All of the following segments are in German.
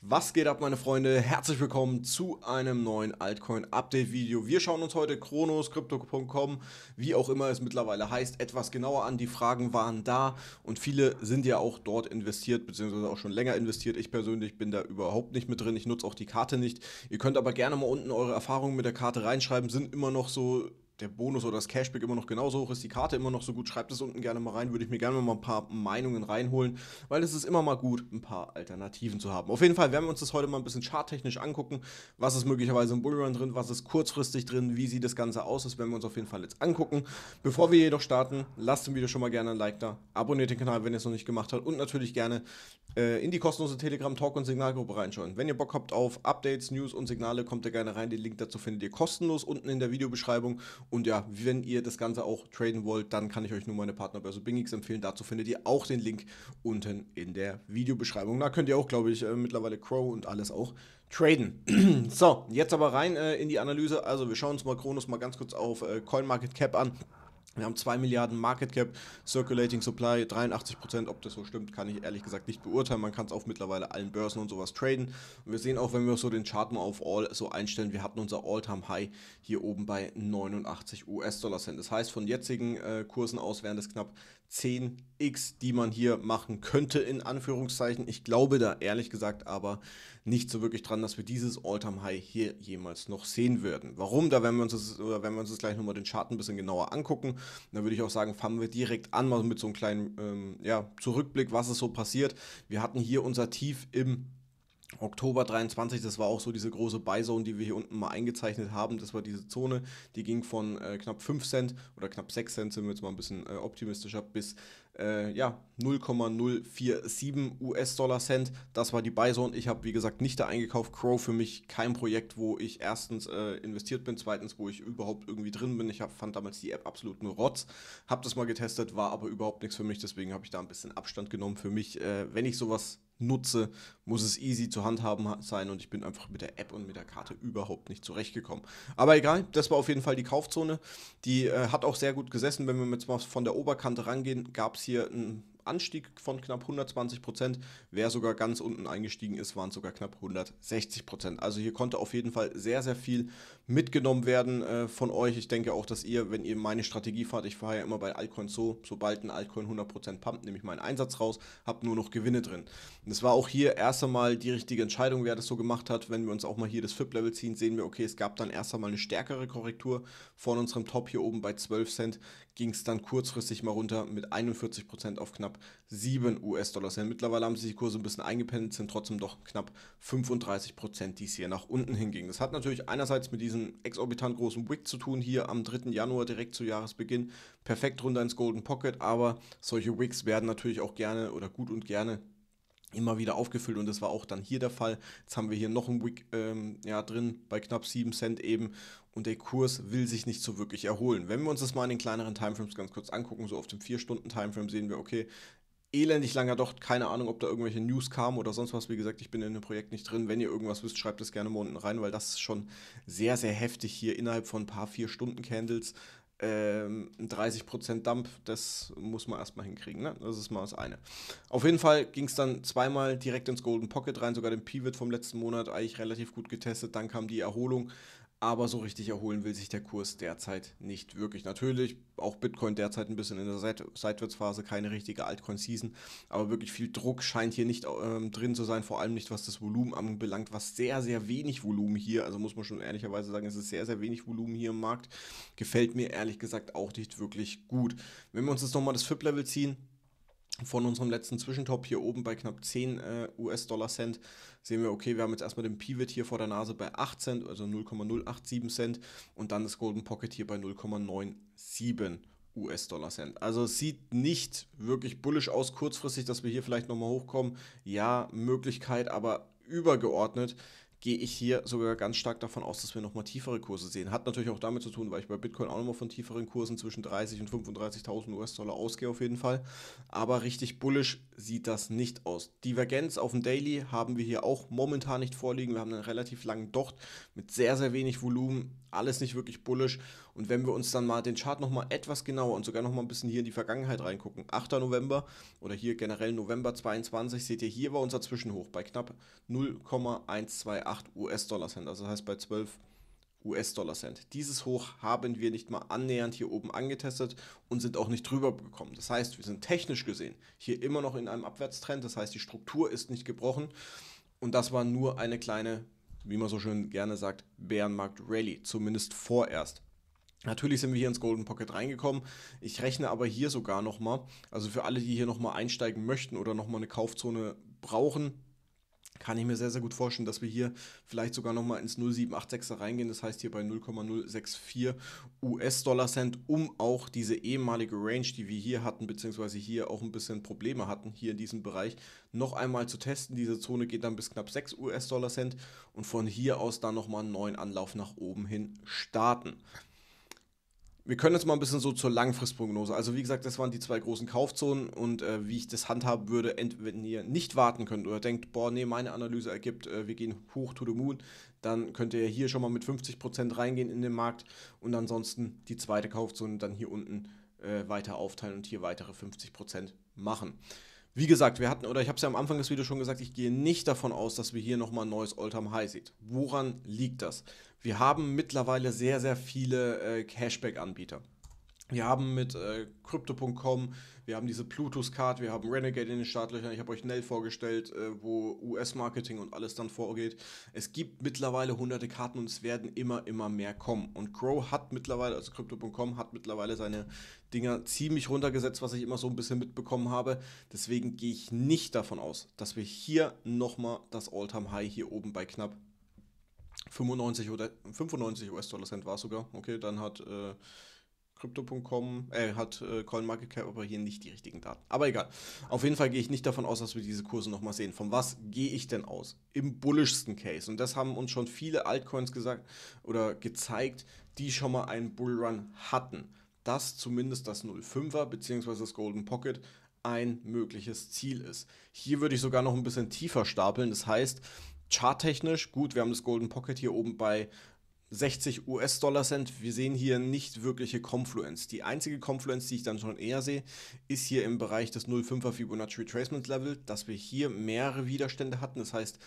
Was geht ab, meine Freunde? Herzlich willkommen zu einem neuen Altcoin-Update-Video. Wir schauen uns heute Kronos, Crypto.com, wie auch immer es mittlerweile heißt, etwas genauer an. Die Fragen waren da und viele sind ja auch dort investiert, beziehungsweise auch schon länger investiert. Ich persönlich bin da überhaupt nicht mit drin. Ich nutze auch die Karte nicht. Ihr könnt aber gerne mal unten eure Erfahrungen mit der Karte reinschreiben. Sind immer noch so der Bonus oder das Cashback immer noch genauso hoch ist, die Karte immer noch so gut, schreibt es unten gerne mal rein, würde ich mir gerne mal ein paar Meinungen reinholen, weil es ist immer mal gut, ein paar Alternativen zu haben. Auf jeden Fall werden wir uns das heute mal ein bisschen charttechnisch angucken, was ist möglicherweise im Bullrun drin, was ist kurzfristig drin, wie sieht das Ganze aus, das werden wir uns auf jeden Fall jetzt angucken. Bevor wir jedoch starten, lasst dem Video schon mal gerne ein Like da, abonniert den Kanal, wenn ihr es noch nicht gemacht habt und natürlich gerne äh, in die kostenlose Telegram-Talk- und Signalgruppe reinschauen. Wenn ihr Bock habt auf Updates, News und Signale, kommt ihr gerne rein, den Link dazu findet ihr kostenlos unten in der Videobeschreibung und ja, wenn ihr das Ganze auch traden wollt, dann kann ich euch nur meine Partnerbörse Bingix empfehlen. Dazu findet ihr auch den Link unten in der Videobeschreibung. Da könnt ihr auch, glaube ich, äh, mittlerweile Crow und alles auch traden. so, jetzt aber rein äh, in die Analyse. Also wir schauen uns mal Kronos mal ganz kurz auf äh, CoinMarketCap an. Wir haben 2 Milliarden Market Cap, Circulating Supply 83 Prozent. Ob das so stimmt, kann ich ehrlich gesagt nicht beurteilen. Man kann es auf mittlerweile allen Börsen und sowas traden. Und wir sehen auch, wenn wir so den Chart mal auf All so einstellen, wir hatten unser All-Time-High hier oben bei 89 US-Dollar-Cent. Das heißt, von jetzigen äh, Kursen aus wären das knapp 10x, die man hier machen könnte, in Anführungszeichen. Ich glaube da ehrlich gesagt aber nicht so wirklich dran, dass wir dieses All-Time-High hier jemals noch sehen würden. Warum? Da werden wir uns das, oder werden wir uns das gleich nochmal den Chart ein bisschen genauer angucken da würde ich auch sagen, fangen wir direkt an, mal mit so einem kleinen ähm, ja, Zurückblick, was ist so passiert. Wir hatten hier unser Tief im Oktober 23, das war auch so diese große Buy-Zone, die wir hier unten mal eingezeichnet haben. Das war diese Zone, die ging von äh, knapp 5 Cent oder knapp 6 Cent, sind wir jetzt mal ein bisschen äh, optimistischer, bis äh, ja, 0,047 US-Dollar-Cent. Das war die Bison. Ich habe, wie gesagt, nicht da eingekauft. Crow für mich kein Projekt, wo ich erstens äh, investiert bin, zweitens, wo ich überhaupt irgendwie drin bin. Ich hab, fand damals die App absolut nur Rotz. Habe das mal getestet, war aber überhaupt nichts für mich. Deswegen habe ich da ein bisschen Abstand genommen. Für mich, äh, wenn ich sowas nutze, muss es easy zu handhaben sein und ich bin einfach mit der App und mit der Karte überhaupt nicht zurechtgekommen. Aber egal, das war auf jeden Fall die Kaufzone. Die äh, hat auch sehr gut gesessen. Wenn wir jetzt mal von der Oberkante rangehen, gab es hier ein Anstieg von knapp 120 Prozent. Wer sogar ganz unten eingestiegen ist, waren sogar knapp 160 Prozent. Also hier konnte auf jeden Fall sehr, sehr viel mitgenommen werden äh, von euch. Ich denke auch, dass ihr, wenn ihr meine Strategie fahrt, ich fahre ja immer bei Altcoins so, sobald ein Altcoin 100 Prozent pumpt, nehme ich meinen Einsatz raus, habe nur noch Gewinne drin. Und es war auch hier erst einmal die richtige Entscheidung, wer das so gemacht hat. Wenn wir uns auch mal hier das FIP-Level ziehen, sehen wir, okay, es gab dann erst einmal eine stärkere Korrektur von unserem Top hier oben bei 12 Cent, ging es dann kurzfristig mal runter mit 41 auf knapp 7 US-Dollar Cent. Mittlerweile haben sich die Kurse ein bisschen eingependelt, sind trotzdem doch knapp 35 Prozent, die es hier nach unten hinging. Das hat natürlich einerseits mit diesem exorbitant großen Wick zu tun, hier am 3. Januar direkt zu Jahresbeginn. Perfekt runter ins Golden Pocket, aber solche Wicks werden natürlich auch gerne oder gut und gerne immer wieder aufgefüllt und das war auch dann hier der Fall. Jetzt haben wir hier noch ein Wick ähm, ja, drin bei knapp 7 Cent eben und der Kurs will sich nicht so wirklich erholen. Wenn wir uns das mal in den kleineren Timeframes ganz kurz angucken, so auf dem 4-Stunden-Timeframe sehen wir, okay, elendig langer doch, keine Ahnung, ob da irgendwelche News kamen oder sonst was. Wie gesagt, ich bin in dem Projekt nicht drin. Wenn ihr irgendwas wisst, schreibt es gerne mal unten rein, weil das ist schon sehr, sehr heftig hier innerhalb von ein paar 4-Stunden-Candles ähm, 30% Dump, das muss man erstmal hinkriegen. Ne? Das ist mal das eine. Auf jeden Fall ging es dann zweimal direkt ins Golden Pocket rein, sogar den Pivot vom letzten Monat eigentlich relativ gut getestet. Dann kam die Erholung. Aber so richtig erholen will sich der Kurs derzeit nicht wirklich. Natürlich auch Bitcoin derzeit ein bisschen in der Seitwärtsphase, keine richtige Altcoin-Season. Aber wirklich viel Druck scheint hier nicht ähm, drin zu sein, vor allem nicht was das Volumen anbelangt, was sehr, sehr wenig Volumen hier, also muss man schon ehrlicherweise sagen, es ist sehr, sehr wenig Volumen hier im Markt. Gefällt mir ehrlich gesagt auch nicht wirklich gut. Wenn wir uns jetzt nochmal das FIP-Level ziehen, von unserem letzten Zwischentop hier oben bei knapp 10 äh, US-Dollar-Cent sehen wir, okay, wir haben jetzt erstmal den Pivot hier vor der Nase bei 8 Cent, also 0,087 Cent und dann das Golden Pocket hier bei 0,97 US-Dollar-Cent. Also es sieht nicht wirklich bullisch aus, kurzfristig, dass wir hier vielleicht nochmal hochkommen. Ja, Möglichkeit, aber übergeordnet gehe ich hier sogar ganz stark davon aus, dass wir nochmal tiefere Kurse sehen. Hat natürlich auch damit zu tun, weil ich bei Bitcoin auch nochmal von tieferen Kursen zwischen 30 und 35.000 US-Dollar ausgehe auf jeden Fall. Aber richtig bullisch sieht das nicht aus. Divergenz auf dem Daily haben wir hier auch momentan nicht vorliegen. Wir haben einen relativ langen Docht mit sehr, sehr wenig Volumen. Alles nicht wirklich bullisch. Und wenn wir uns dann mal den Chart nochmal etwas genauer und sogar nochmal ein bisschen hier in die Vergangenheit reingucken. 8. November oder hier generell November 22 seht ihr, hier war unser Zwischenhoch bei knapp 0,128. 8 US-Dollar Cent, also das heißt bei 12 US-Dollar Cent. Dieses Hoch haben wir nicht mal annähernd hier oben angetestet und sind auch nicht drüber gekommen. Das heißt, wir sind technisch gesehen hier immer noch in einem Abwärtstrend, das heißt, die Struktur ist nicht gebrochen und das war nur eine kleine, wie man so schön gerne sagt, Bärenmarkt-Rally, zumindest vorerst. Natürlich sind wir hier ins Golden Pocket reingekommen. Ich rechne aber hier sogar nochmal, also für alle, die hier nochmal einsteigen möchten oder nochmal eine Kaufzone brauchen, kann ich mir sehr, sehr gut vorstellen, dass wir hier vielleicht sogar nochmal ins 0786er reingehen. Das heißt hier bei 0,064 US-Dollar-Cent, um auch diese ehemalige Range, die wir hier hatten, beziehungsweise hier auch ein bisschen Probleme hatten, hier in diesem Bereich, noch einmal zu testen. Diese Zone geht dann bis knapp 6 US-Dollar-Cent und von hier aus dann nochmal einen neuen Anlauf nach oben hin starten wir können jetzt mal ein bisschen so zur Langfristprognose. Also wie gesagt, das waren die zwei großen Kaufzonen und äh, wie ich das handhaben würde, wenn ihr nicht warten könnt oder denkt, boah, nee, meine Analyse ergibt, äh, wir gehen hoch to the moon, dann könnt ihr hier schon mal mit 50% reingehen in den Markt und ansonsten die zweite Kaufzone dann hier unten äh, weiter aufteilen und hier weitere 50% machen. Wie gesagt, wir hatten, oder ich habe es ja am Anfang des Videos schon gesagt, ich gehe nicht davon aus, dass wir hier nochmal ein neues all time High sieht. Woran liegt das? Wir haben mittlerweile sehr, sehr viele äh, Cashback-Anbieter. Wir haben mit äh, Crypto.com, wir haben diese Plutus-Card, wir haben Renegade in den Startlöchern. Ich habe euch Nell vorgestellt, äh, wo US-Marketing und alles dann vorgeht. Es gibt mittlerweile hunderte Karten und es werden immer, immer mehr kommen. Und Crow hat mittlerweile, also Crypto.com hat mittlerweile seine Dinger ziemlich runtergesetzt, was ich immer so ein bisschen mitbekommen habe. Deswegen gehe ich nicht davon aus, dass wir hier nochmal das All-Time-High hier oben bei knapp 95 oder 95 US-Dollar Cent war es sogar. Okay, dann hat... Äh, Crypto.com, äh, hat äh, CoinMarketCap aber hier nicht die richtigen Daten. Aber egal. Auf jeden Fall gehe ich nicht davon aus, dass wir diese Kurse nochmal sehen. Von was gehe ich denn aus? Im bullischsten Case. Und das haben uns schon viele Altcoins gesagt oder gezeigt, die schon mal einen Bullrun hatten. Dass zumindest das 05er bzw. das Golden Pocket ein mögliches Ziel ist. Hier würde ich sogar noch ein bisschen tiefer stapeln. Das heißt, charttechnisch, gut, wir haben das Golden Pocket hier oben bei 60 US-Dollar Cent. Wir sehen hier nicht wirkliche Confluence. Die einzige Confluence, die ich dann schon eher sehe, ist hier im Bereich des 0,5er Fibonacci Retracement Level, dass wir hier mehrere Widerstände hatten. Das heißt,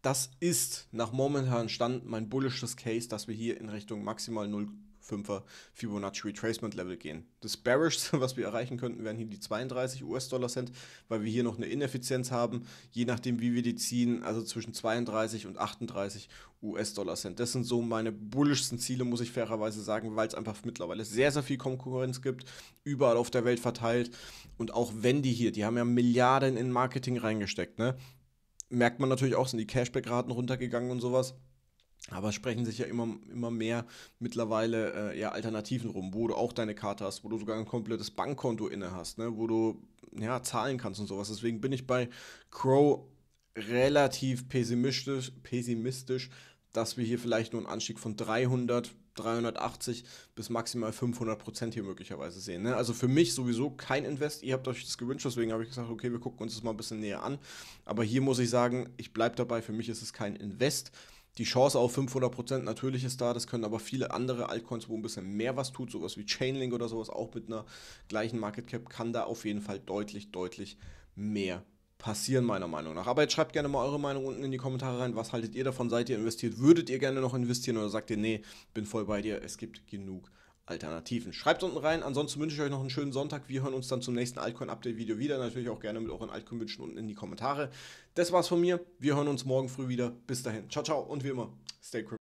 das ist nach momentanem Stand mein bullisches Case, dass wir hier in Richtung maximal 0, 5er Fibonacci Retracement Level gehen. Das Bearish, was wir erreichen könnten, wären hier die 32 US-Dollar Cent, weil wir hier noch eine Ineffizienz haben, je nachdem wie wir die ziehen, also zwischen 32 und 38 US-Dollar Cent. Das sind so meine bullischsten Ziele, muss ich fairerweise sagen, weil es einfach mittlerweile sehr, sehr viel Konkurrenz gibt, überall auf der Welt verteilt. Und auch wenn die hier, die haben ja Milliarden in Marketing reingesteckt, ne? Merkt man natürlich auch, sind die Cashback-Raten runtergegangen und sowas aber sprechen sich ja immer, immer mehr mittlerweile äh, ja, Alternativen rum, wo du auch deine Karte hast, wo du sogar ein komplettes Bankkonto inne hast, ne, wo du ja, zahlen kannst und sowas. Deswegen bin ich bei Crow relativ pessimistisch, pessimistisch, dass wir hier vielleicht nur einen Anstieg von 300, 380 bis maximal 500 Prozent hier möglicherweise sehen. Ne? Also für mich sowieso kein Invest. Ihr habt euch das gewünscht, deswegen habe ich gesagt, okay, wir gucken uns das mal ein bisschen näher an. Aber hier muss ich sagen, ich bleibe dabei, für mich ist es kein Invest. Die Chance auf 500% natürlich ist da, das können aber viele andere Altcoins, wo ein bisschen mehr was tut, sowas wie Chainlink oder sowas, auch mit einer gleichen Market Cap, kann da auf jeden Fall deutlich, deutlich mehr passieren, meiner Meinung nach. Aber jetzt schreibt gerne mal eure Meinung unten in die Kommentare rein. Was haltet ihr davon? Seid ihr investiert? Würdet ihr gerne noch investieren oder sagt ihr, nee, bin voll bei dir, es gibt genug Alternativen. Schreibt unten rein. Ansonsten wünsche ich euch noch einen schönen Sonntag. Wir hören uns dann zum nächsten Altcoin-Update-Video wieder. Natürlich auch gerne mit euren Altcoin-Wünschen unten in die Kommentare. Das war's von mir. Wir hören uns morgen früh wieder. Bis dahin. Ciao, ciao. Und wie immer, stay crypto.